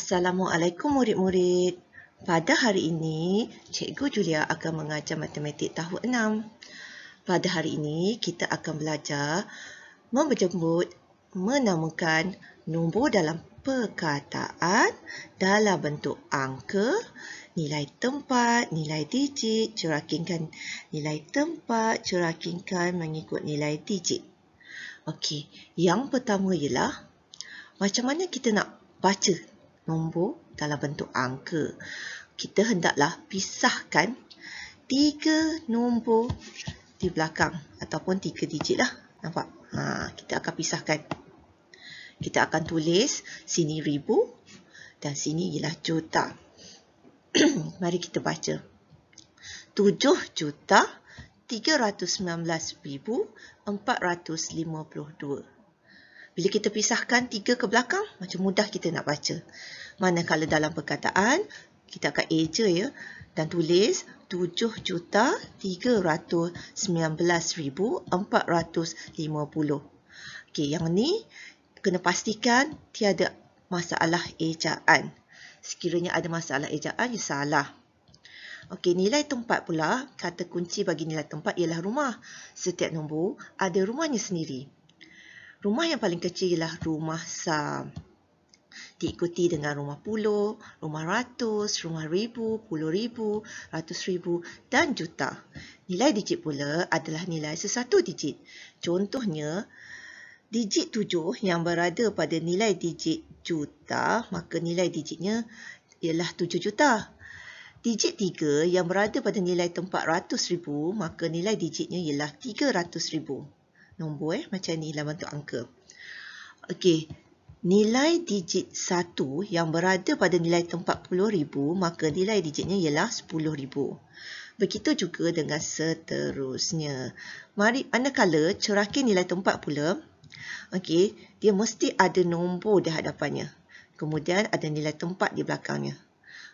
Assalamualaikum murid-murid. Pada hari ini, Cikgu Julia akan mengajar matematik tahun 6. Pada hari ini, kita akan belajar memperjemput, menamakan nombor dalam perkataan dalam bentuk angka, nilai tempat, nilai digit, curakinkan nilai tempat, curakinkan mengikut nilai digit. Okey, yang pertama ialah macam mana kita nak baca nombor dalam bentuk angka. Kita hendaklah pisahkan tiga nombor di belakang ataupun tiga digit lah. Nampak? Ha, kita akan pisahkan. Kita akan tulis sini ribu dan sini ialah juta. Mari kita baca. tujuh juta tiga ratus ratus sembilan belas ribu empat lima puluh dua bila kita pisahkan tiga ke belakang, macam mudah kita nak baca. Manakala dalam perkataan, kita akan eja ya dan tulis 7,319,450. Okay, yang ni kena pastikan tiada masalah ejaan. Sekiranya ada masalah ejaan, you ya salah. Okey, nilai tempat pula, kata kunci bagi nilai tempat ialah rumah. Setiap nombor ada rumahnya sendiri. Rumah yang paling kecil ialah rumah sam. Diikuti dengan rumah puluh, rumah ratus, rumah ribu, puluh ribu, ratus ribu dan juta. Nilai digit pula adalah nilai sesatu digit. Contohnya, digit tujuh yang berada pada nilai digit juta, maka nilai digitnya ialah tujuh juta. Digit tiga yang berada pada nilai tempat ratus ribu, maka nilai digitnya ialah tiga ratus ribu nombor eh macam ni dalam bentuk angka. Okey. Nilai digit 1 yang berada pada nilai tempat 40,000 maka nilai digitnya ialah 10,000. Begitu juga dengan seterusnya. Mari anda manakala cerakin nilai tempat pula okey dia mesti ada nombor di hadapannya. Kemudian ada nilai tempat di belakangnya.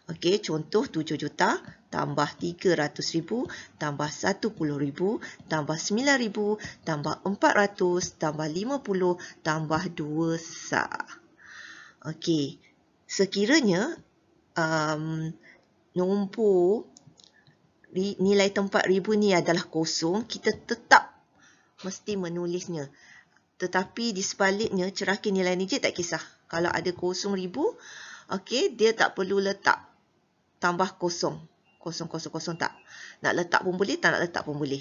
Okey, contoh 7 juta tambah 300 ribu tambah 10 ribu tambah 9 ribu tambah 400 tambah 50 tambah 2 sa. Okey, sekiranya um, nombor nilai tempat ribu ni adalah kosong, kita tetap mesti menulisnya. Tetapi di sebaliknya, cerahkan nilai ni je tak kisah. Kalau ada kosong ribu, okey, dia tak perlu letak tambah kosong. Kosong, kosong, kosong tak. Nak letak pun boleh, tak nak letak pun boleh.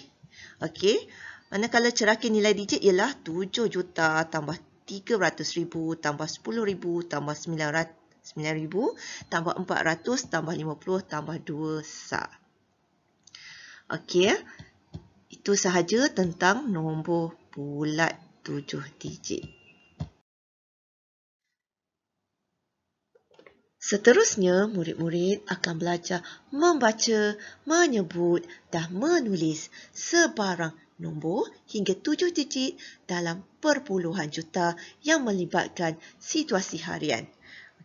Okey. Manakala cerakin nilai digit ialah 7 juta tambah 300 ribu tambah 10 ribu tambah 900 ribu tambah 400 tambah 50 tambah 2 sa. Okey. Itu sahaja tentang nombor bulat 7 digit. Seterusnya, murid-murid akan belajar membaca, menyebut dan menulis sebarang nombor hingga tujuh digit dalam perpuluhan juta yang melibatkan situasi harian.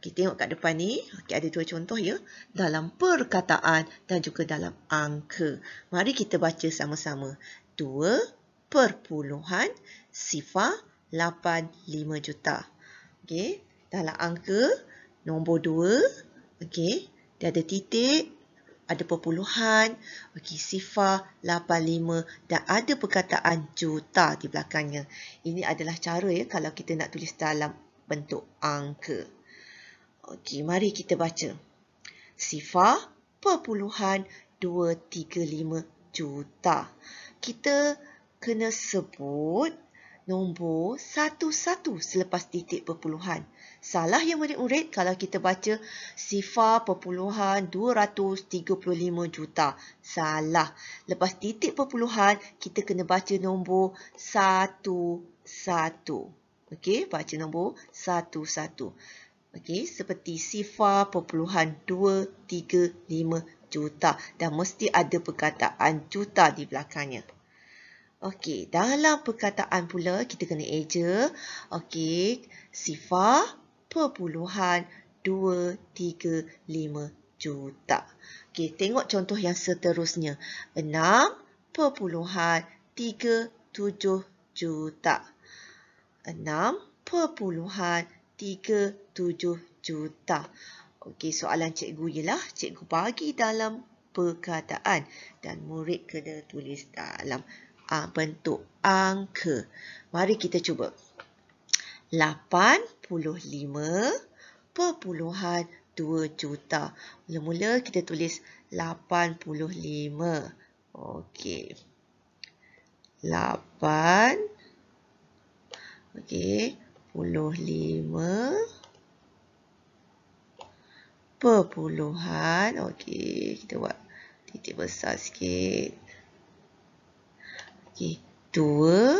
Okey, tengok kat depan ni. Okey, ada dua contoh ya. Dalam perkataan dan juga dalam angka. Mari kita baca sama-sama. Dua perpuluhan sifar lapan lima juta. Okey, dalam angka Nombor dua, okey, dia ada titik, ada perpuluhan, okey, sifar, lapan lima dan ada perkataan juta di belakangnya. Ini adalah cara ya kalau kita nak tulis dalam bentuk angka. Okey, mari kita baca. Sifar, perpuluhan, dua, tiga, lima, juta. Kita kena sebut nombor satu-satu selepas titik perpuluhan. Salah yang murid-murid kalau kita baca sifar perpuluhan 235 juta. Salah. Lepas titik perpuluhan, kita kena baca nombor satu-satu. Okey, baca nombor satu-satu. Okey, seperti sifar perpuluhan 235 juta. Dan mesti ada perkataan juta di belakangnya. Okey, dalam perkataan pula kita kena eja. Okey, sifar perpuluhan 2, 3, 5 juta. Okey, tengok contoh yang seterusnya. 6 perpuluhan 3, 7 juta. 6 perpuluhan 3, 7 juta. Okey, soalan cikgu ialah cikgu bagi dalam perkataan dan murid kena tulis dalam perkataan ha, bentuk angka. Mari kita cuba. perpuluhan 85.2 juta. Mula-mula kita tulis 85. Okey. 8 Okey, 85 perpuluhan. Okey, kita buat titik besar sikit. Okey, dua.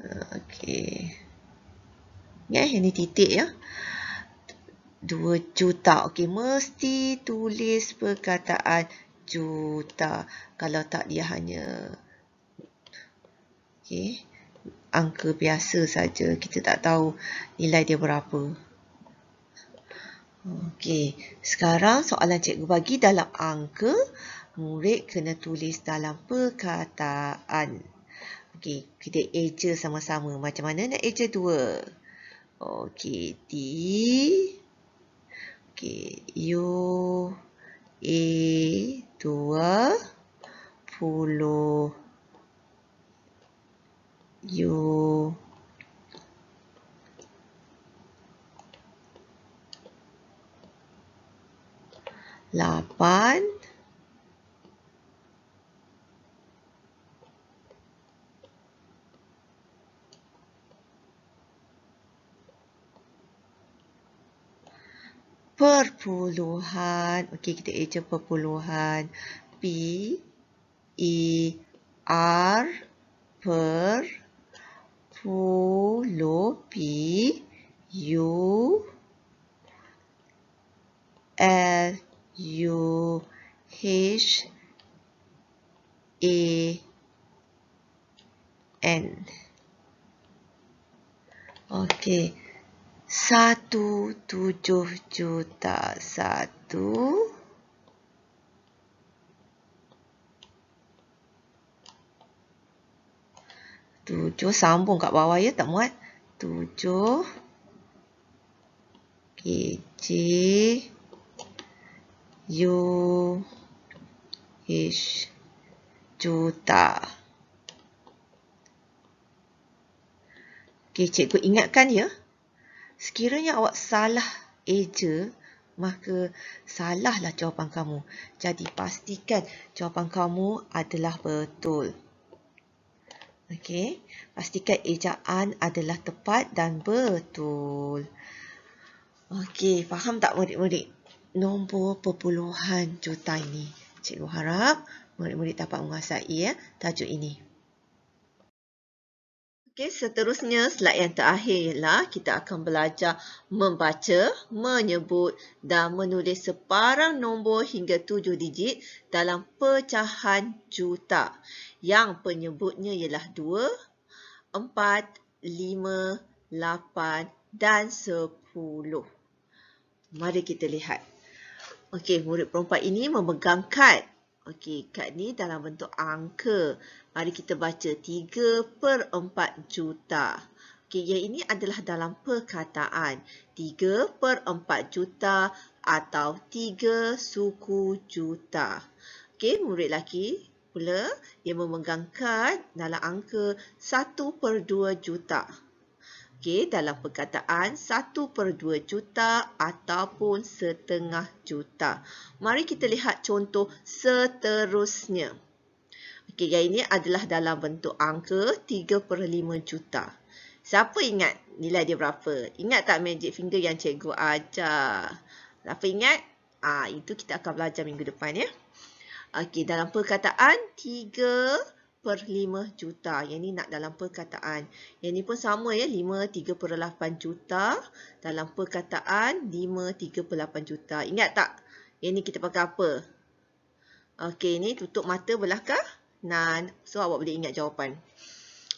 Ah, okey. Ya, ini titik ya. Dua juta. Okey, mesti tulis perkataan juta. Kalau tak, dia hanya... Okey. Angka biasa saja. Kita tak tahu nilai dia berapa. Okey. Sekarang soalan cikgu bagi dalam angka murid kena tulis dalam perkataan. Okey, kita eja sama-sama. Macam mana nak eja dua? Okey, D. Okey, U. E. Dua. Puluh. U. Lapan. perpuluhan. Okey, kita eja perpuluhan. P, E, R, per, puluh, P, U, L, U, H, A, N. Okey satu tujuh juta satu tujuh sambung kat bawah ya tak muat tujuh kg u h juta Okey, cikgu ingatkan ya sekiranya awak salah eja, maka salahlah jawapan kamu. Jadi pastikan jawapan kamu adalah betul. Okey, pastikan ejaan adalah tepat dan betul. Okey, faham tak murid-murid? Nombor perpuluhan juta ini. Cikgu harap murid-murid dapat menguasai ya, tajuk ini. Okey, seterusnya slide yang terakhir ialah kita akan belajar membaca, menyebut dan menulis separang nombor hingga tujuh digit dalam pecahan juta yang penyebutnya ialah dua, empat, lima, lapan dan sepuluh. Mari kita lihat. Okey, murid perempuan ini memegang kad Okey, kad ni dalam bentuk angka. Mari kita baca 3 per 4 juta. Okey, yang ini adalah dalam perkataan. 3 per 4 juta atau 3 suku juta. Okey, murid lelaki pula dia memegang kad dalam angka 1 per 2 juta okey dalam perkataan 1 per 2 juta ataupun setengah juta. Mari kita lihat contoh seterusnya. Okey, yang ini adalah dalam bentuk angka 3 per 5 juta. Siapa ingat nilai dia berapa? Ingat tak magic finger yang cikgu ajar? Siapa ingat? Ah, ha, itu kita akan belajar minggu depan ya. Okey, dalam perkataan per 5 juta. Yang ni nak dalam perkataan. Yang ni pun sama ya. 5, 3 per 8 juta. Dalam perkataan 5, 3 per 8 juta. Ingat tak? Yang ni kita pakai apa? Okey, ni tutup mata belahkah? Nan. So, awak boleh ingat jawapan.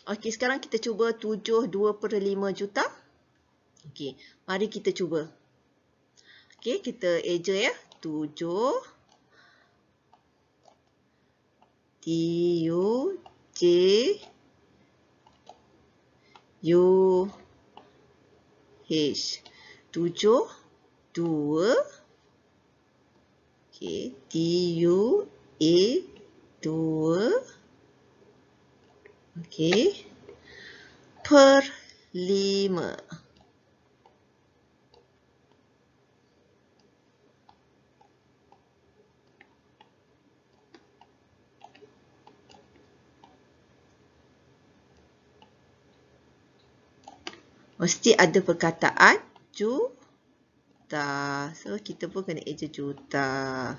Okey, sekarang kita cuba 7, 2 per 5 juta. Okey, mari kita cuba. Okey, kita eja ya. 7, U, J, U, H. Tujuh, dua, okay. D, U, A, dua, okay. per lima. Mesti ada perkataan juta. So, kita pun kena eja juta.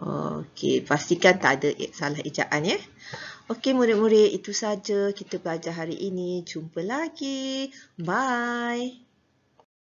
Okey, pastikan tak ada salah ejaan ya. Okey, murid-murid, itu saja kita belajar hari ini. Jumpa lagi. Bye.